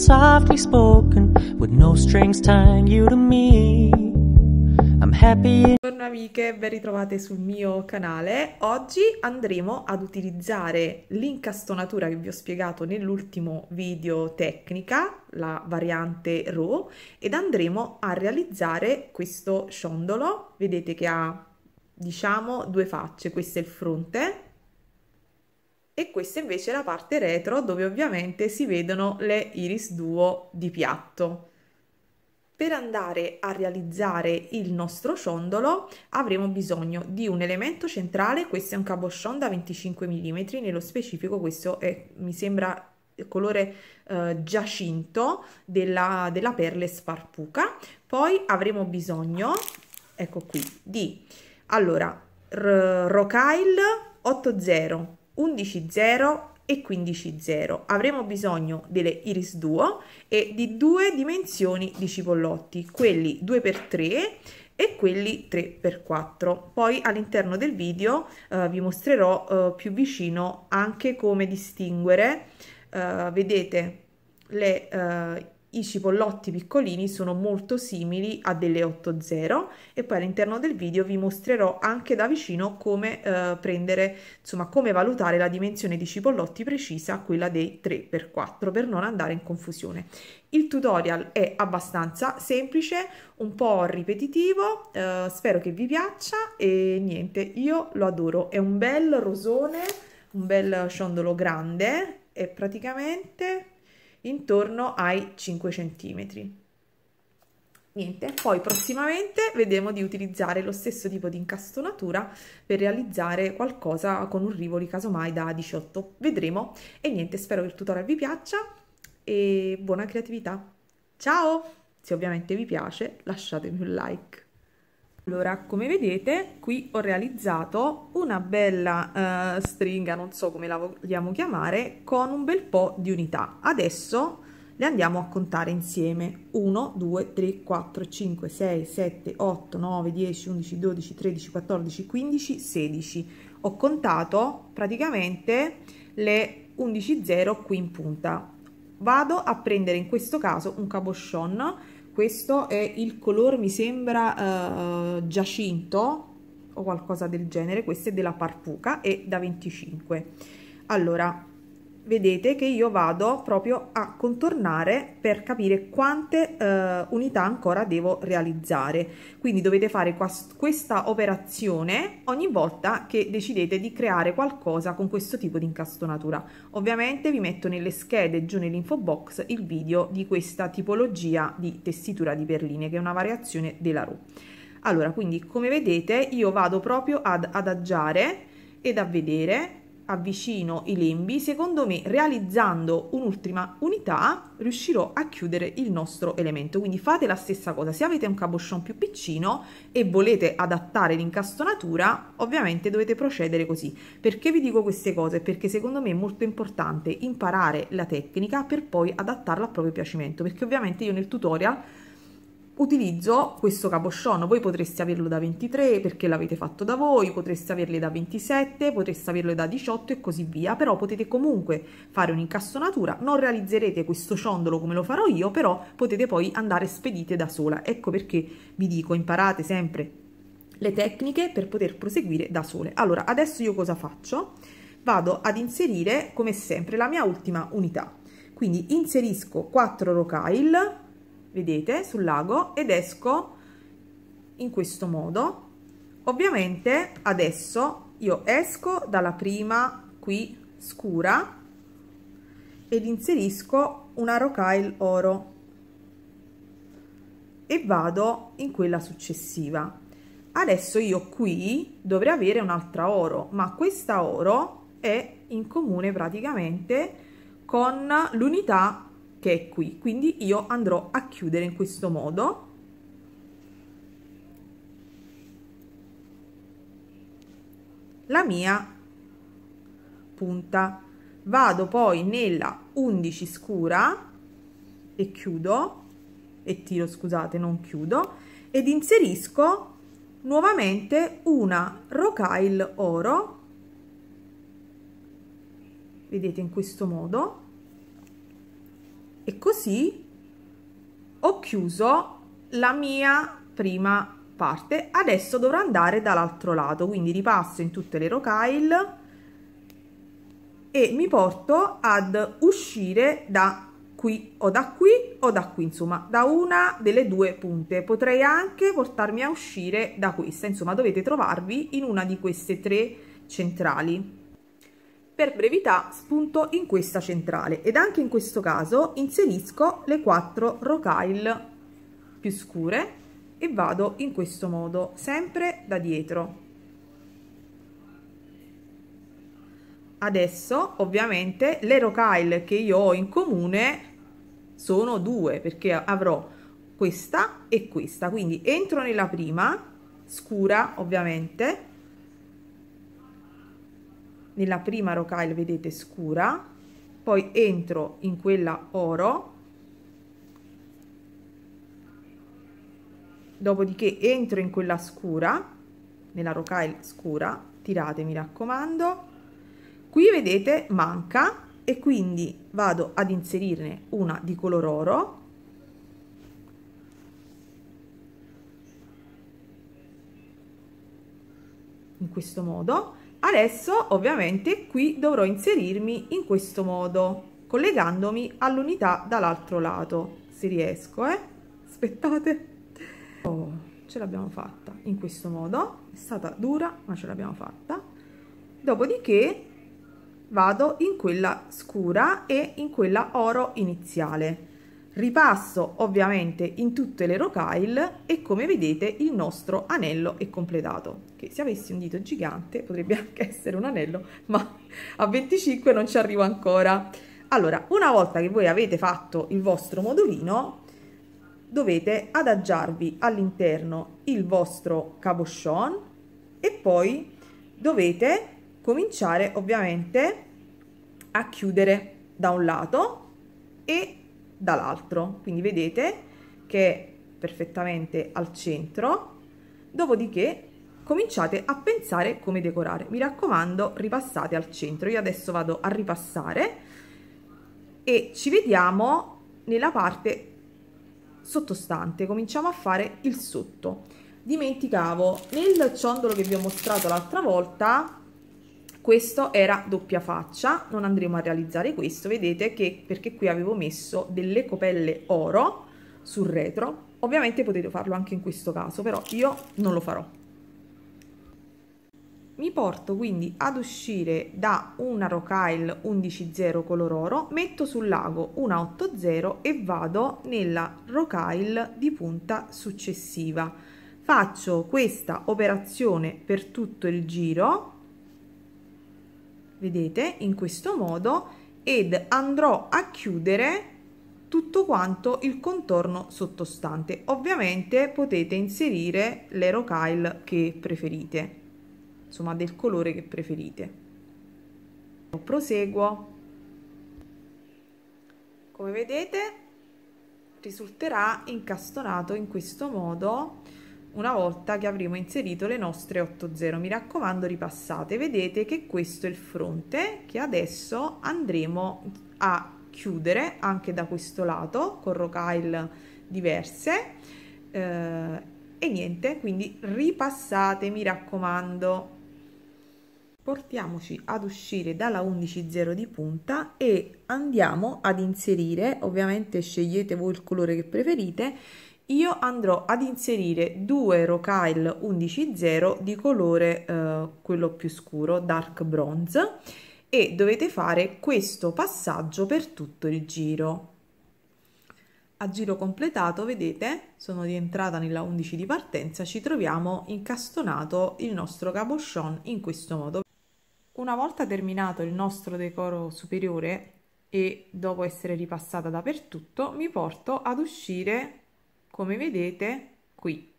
softly spoken, with no strings tying you to me. I'm happy. Buongiorno amiche, ben ritrovate sul mio canale. Oggi andremo ad utilizzare l'incastonatura che vi ho spiegato nell'ultimo video tecnica, la variante RAW, ed andremo a realizzare questo ciondolo. Vedete che ha diciamo due facce, questo è il fronte e questa invece è la parte retro dove ovviamente si vedono le iris duo di piatto. Per andare a realizzare il nostro ciondolo avremo bisogno di un elemento centrale, questo è un cabochon da 25 mm, nello specifico questo è, mi sembra colore eh, giacinto della, della perle sparpuca. Poi avremo bisogno, ecco qui, di, allora, Rocail 80 11,0 e 15,0. Avremo bisogno delle iris duo e di due dimensioni di cipollotti, quelli 2x3 e quelli 3x4. Poi all'interno del video eh, vi mostrerò eh, più vicino anche come distinguere, eh, vedete, le eh, i cipollotti piccolini sono molto simili a delle 8.0 e poi all'interno del video vi mostrerò anche da vicino come eh, prendere, insomma, come valutare la dimensione di cipollotti precisa a quella dei 3x4 per non andare in confusione. Il tutorial è abbastanza semplice, un po' ripetitivo, eh, spero che vi piaccia e niente, io lo adoro, è un bel rosone, un bel ciondolo grande e praticamente intorno ai 5 cm. Niente, poi prossimamente vedremo di utilizzare lo stesso tipo di incastonatura per realizzare qualcosa con un rivoli casomai da 18. Vedremo e niente, spero che il tutorial vi piaccia e buona creatività. Ciao! Se ovviamente vi piace lasciatemi un like allora come vedete qui ho realizzato una bella eh, stringa non so come la vogliamo chiamare con un bel po di unità adesso le andiamo a contare insieme 1 2 3 4 5 6 7 8 9 10 11 12 13 14 15 16 ho contato praticamente le 11 0 qui in punta vado a prendere in questo caso un cabochon questo è il colore mi sembra eh, giacinto o qualcosa del genere questo è della parpuca e da 25 allora vedete che io vado proprio a contornare per capire quante eh, unità ancora devo realizzare quindi dovete fare questa operazione ogni volta che decidete di creare qualcosa con questo tipo di incastonatura ovviamente vi metto nelle schede giù nell'info box il video di questa tipologia di tessitura di perline che è una variazione della roue allora quindi come vedete io vado proprio ad adagiare ed a vedere avvicino i lembi, secondo me realizzando un'ultima unità riuscirò a chiudere il nostro elemento. Quindi fate la stessa cosa, se avete un cabochon più piccino e volete adattare l'incastonatura, ovviamente dovete procedere così. Perché vi dico queste cose? Perché secondo me è molto importante imparare la tecnica per poi adattarla a proprio piacimento, perché ovviamente io nel tutorial utilizzo questo caposciono, voi potreste averlo da 23 perché l'avete fatto da voi, potreste averle da 27, potreste averle da 18 e così via, però potete comunque fare un'incastonatura, non realizzerete questo ciondolo come lo farò io, però potete poi andare spedite da sola, ecco perché vi dico imparate sempre le tecniche per poter proseguire da sole. Allora, adesso io cosa faccio? Vado ad inserire, come sempre, la mia ultima unità. Quindi inserisco 4 rocaille, vedete, sul lago ed esco in questo modo. Ovviamente adesso io esco dalla prima qui scura ed inserisco una rocaille oro e vado in quella successiva. Adesso io qui dovrei avere un'altra oro, ma questa oro è in comune praticamente con l'unità che è qui quindi io andrò a chiudere in questo modo la mia punta vado poi nella 11 scura e chiudo e tiro scusate non chiudo ed inserisco nuovamente una rocaille oro vedete in questo modo e così ho chiuso la mia prima parte adesso dovrò andare dall'altro lato quindi ripasso in tutte le rocaille e mi porto ad uscire da qui o da qui o da qui insomma da una delle due punte potrei anche portarmi a uscire da questa insomma dovete trovarvi in una di queste tre centrali per brevità spunto in questa centrale ed anche in questo caso inserisco le quattro rocaille più scure e vado in questo modo sempre da dietro adesso ovviamente le rocaille che io ho in comune sono due perché avrò questa e questa quindi entro nella prima scura ovviamente nella prima rocaille vedete scura poi entro in quella oro dopodiché entro in quella scura nella rocaille scura tirate mi raccomando qui vedete manca e quindi vado ad inserirne una di color oro in questo modo Adesso ovviamente qui dovrò inserirmi in questo modo, collegandomi all'unità dall'altro lato, se riesco, eh? Aspettate. Oh, ce l'abbiamo fatta in questo modo, è stata dura ma ce l'abbiamo fatta. Dopodiché vado in quella scura e in quella oro iniziale ripasso ovviamente in tutte le rocaille e come vedete il nostro anello è completato che se avessi un dito gigante potrebbe anche essere un anello ma a 25 non ci arrivo ancora allora una volta che voi avete fatto il vostro modulino dovete adagiarvi all'interno il vostro cabochon e poi dovete cominciare ovviamente a chiudere da un lato e dall'altro. Quindi vedete che è perfettamente al centro, dopodiché cominciate a pensare come decorare. Mi raccomando, ripassate al centro. Io adesso vado a ripassare e ci vediamo nella parte sottostante. Cominciamo a fare il sotto. Dimenticavo, nel ciondolo che vi ho mostrato l'altra volta, questo era doppia faccia non andremo a realizzare questo vedete che perché qui avevo messo delle copelle oro sul retro ovviamente potete farlo anche in questo caso però io non lo farò mi porto quindi ad uscire da una Rocaille 11.0 color oro, metto sul lago una 8.0 e vado nella Rocaille di punta successiva. Faccio questa operazione per tutto il giro vedete in questo modo ed andrò a chiudere tutto quanto il contorno sottostante ovviamente potete inserire l'erocail che preferite insomma del colore che preferite proseguo come vedete risulterà incastonato in questo modo una volta che avremo inserito le nostre 8 0 mi raccomando ripassate vedete che questo è il fronte che adesso andremo a chiudere anche da questo lato con rocaille diverse eh, e niente quindi ripassate mi raccomando portiamoci ad uscire dalla 11.0 di punta e andiamo ad inserire ovviamente scegliete voi il colore che preferite io andrò ad inserire due Rocaille 11.0 di colore eh, quello più scuro, dark bronze, e dovete fare questo passaggio per tutto il giro. A giro completato, vedete, sono rientrata nella 11 di partenza, ci troviamo incastonato il nostro cabochon in questo modo. Una volta terminato il nostro decoro superiore e dopo essere ripassata dappertutto, mi porto ad uscire come vedete qui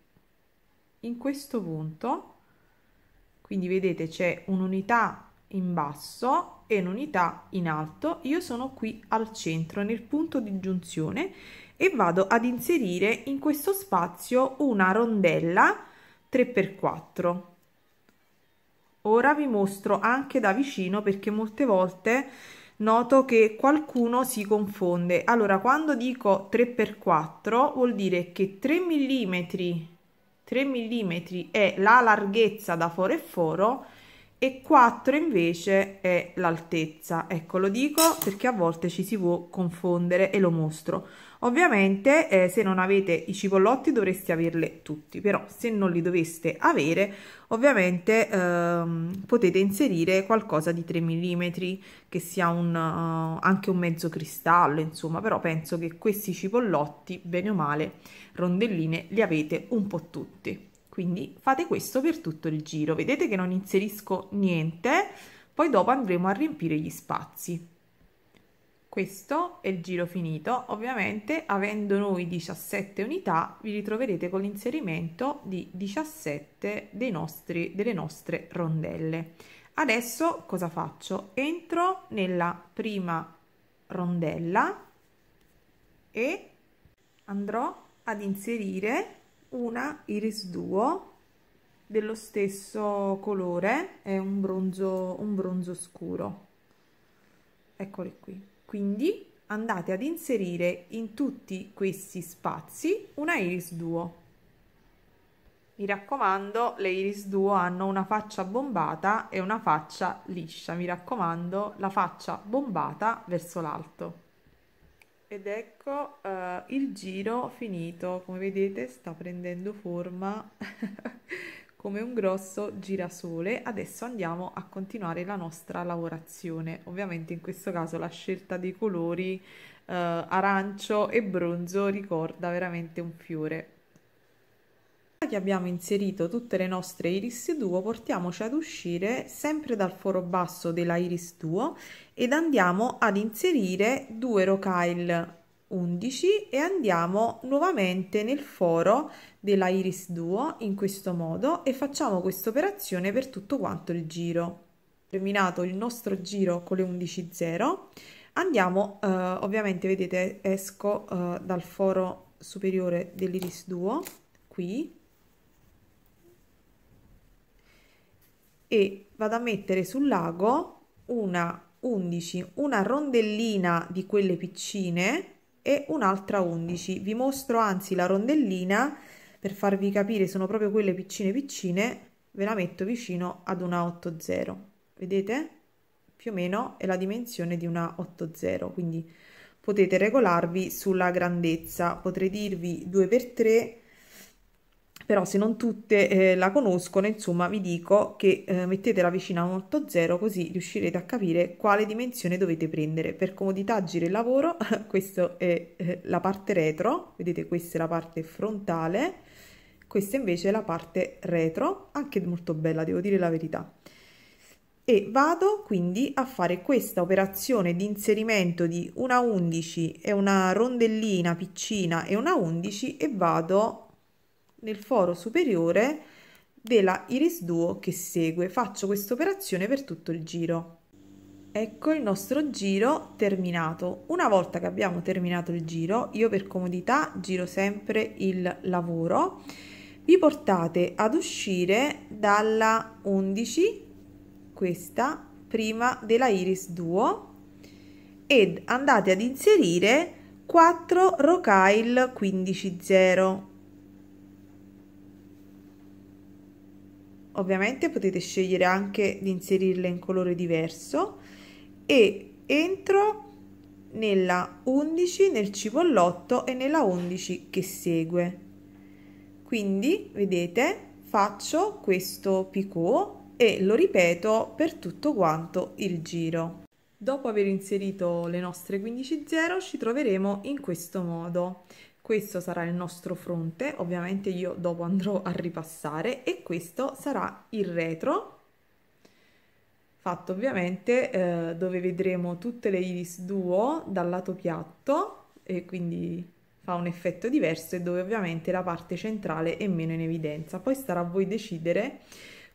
in questo punto quindi vedete c'è un'unità in basso e un'unità in alto io sono qui al centro nel punto di giunzione e vado ad inserire in questo spazio una rondella 3x4 ora vi mostro anche da vicino perché molte volte noto che qualcuno si confonde. Allora, quando dico 3x4 vuol dire che 3 mm, 3 mm è la larghezza da foro e foro e 4 invece è l'altezza. Ecco, lo dico perché a volte ci si può confondere e lo mostro ovviamente eh, se non avete i cipollotti dovreste averle tutti però se non li doveste avere ovviamente ehm, potete inserire qualcosa di 3 mm che sia un, eh, anche un mezzo cristallo insomma però penso che questi cipollotti bene o male rondelline li avete un po' tutti quindi fate questo per tutto il giro vedete che non inserisco niente poi dopo andremo a riempire gli spazi questo è il giro finito, ovviamente avendo noi 17 unità vi ritroverete con l'inserimento di 17 nostri, delle nostre rondelle. Adesso cosa faccio? Entro nella prima rondella e andrò ad inserire una iris 2 dello stesso colore, è un bronzo, un bronzo scuro. Eccoli qui. Quindi andate ad inserire in tutti questi spazi una iris duo. Mi raccomando, le iris duo hanno una faccia bombata e una faccia liscia. Mi raccomando, la faccia bombata verso l'alto. Ed ecco eh, il giro finito. Come vedete sta prendendo forma come un grosso girasole. Adesso andiamo a continuare la nostra lavorazione. Ovviamente in questo caso la scelta dei colori eh, arancio e bronzo ricorda veramente un fiore. Che abbiamo inserito tutte le nostre iris duo portiamoci ad uscire sempre dal foro basso della iris duo ed andiamo ad inserire due rocaille 11 e andiamo nuovamente nel foro della iris duo in questo modo e facciamo questa operazione per tutto quanto il giro terminato il nostro giro con le 11 0 andiamo eh, ovviamente vedete esco eh, dal foro superiore dell'iris duo qui e vado a mettere sul lago una 11 una rondellina di quelle piccine e un'altra 11. Vi mostro anzi la rondellina per farvi capire, sono proprio quelle piccine piccine, ve la metto vicino ad una 80. Vedete? Più o meno è la dimensione di una 80, quindi potete regolarvi sulla grandezza. Potrei dirvi 2x3 però se non tutte eh, la conoscono, insomma vi dico che eh, mettetela vicino a un 8.0 così riuscirete a capire quale dimensione dovete prendere. Per comodità gira il lavoro, questa è eh, la parte retro, vedete questa è la parte frontale, questa invece è la parte retro, anche molto bella devo dire la verità. E vado quindi a fare questa operazione di inserimento di una 11 e una rondellina piccina e una 11 e vado nel foro superiore della iris 2 che segue. Faccio questa operazione per tutto il giro. Ecco il nostro giro terminato. Una volta che abbiamo terminato il giro, io per comodità giro sempre il lavoro, vi portate ad uscire dalla 11, questa, prima della iris 2, ed andate ad inserire 4 rocaille 150 ovviamente potete scegliere anche di inserirle in colore diverso e entro nella 11 nel cipollotto e nella 11 che segue quindi vedete faccio questo picot e lo ripeto per tutto quanto il giro dopo aver inserito le nostre 15 0 ci troveremo in questo modo questo sarà il nostro fronte, ovviamente io dopo andrò a ripassare e questo sarà il retro fatto ovviamente eh, dove vedremo tutte le iris duo dal lato piatto e quindi fa un effetto diverso e dove ovviamente la parte centrale è meno in evidenza. Poi starà a voi decidere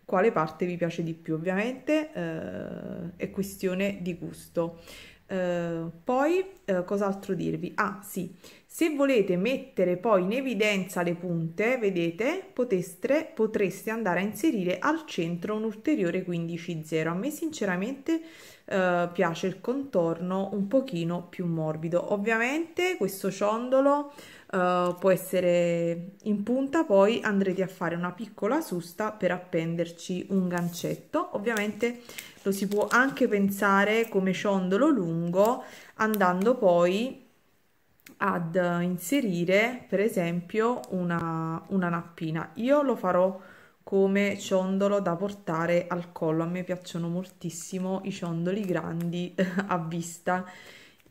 quale parte vi piace di più, ovviamente eh, è questione di gusto. Eh, poi uh, cos'altro dirvi? Ah sì, se volete mettere poi in evidenza le punte, vedete, poteste, potreste andare a inserire al centro un ulteriore 15-0. A me sinceramente uh, piace il contorno un pochino più morbido. Ovviamente questo ciondolo può essere in punta, poi andrete a fare una piccola susta per appenderci un gancetto. Ovviamente lo si può anche pensare come ciondolo lungo andando poi ad inserire per esempio una, una nappina io lo farò come ciondolo da portare al collo a me piacciono moltissimo i ciondoli grandi a vista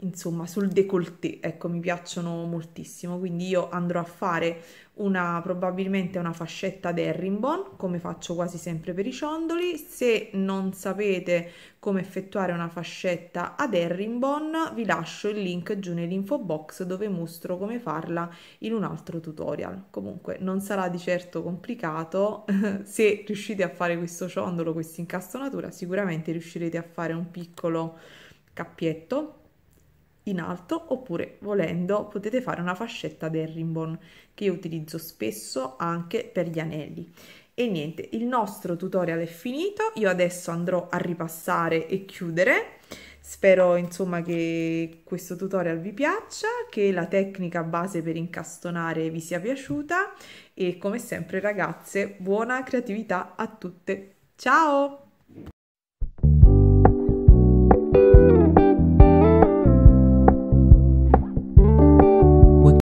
insomma sul décolleté, ecco mi piacciono moltissimo, quindi io andrò a fare una, probabilmente una fascetta d'herringbone come faccio quasi sempre per i ciondoli, se non sapete come effettuare una fascetta ad herringbone vi lascio il link giù nell'info box dove mostro come farla in un altro tutorial, comunque non sarà di certo complicato, se riuscite a fare questo ciondolo, questa incastonatura sicuramente riuscirete a fare un piccolo cappietto in alto oppure volendo potete fare una fascetta del ribbon che io utilizzo spesso anche per gli anelli e niente il nostro tutorial è finito io adesso andrò a ripassare e chiudere spero insomma che questo tutorial vi piaccia che la tecnica base per incastonare vi sia piaciuta e come sempre ragazze buona creatività a tutte ciao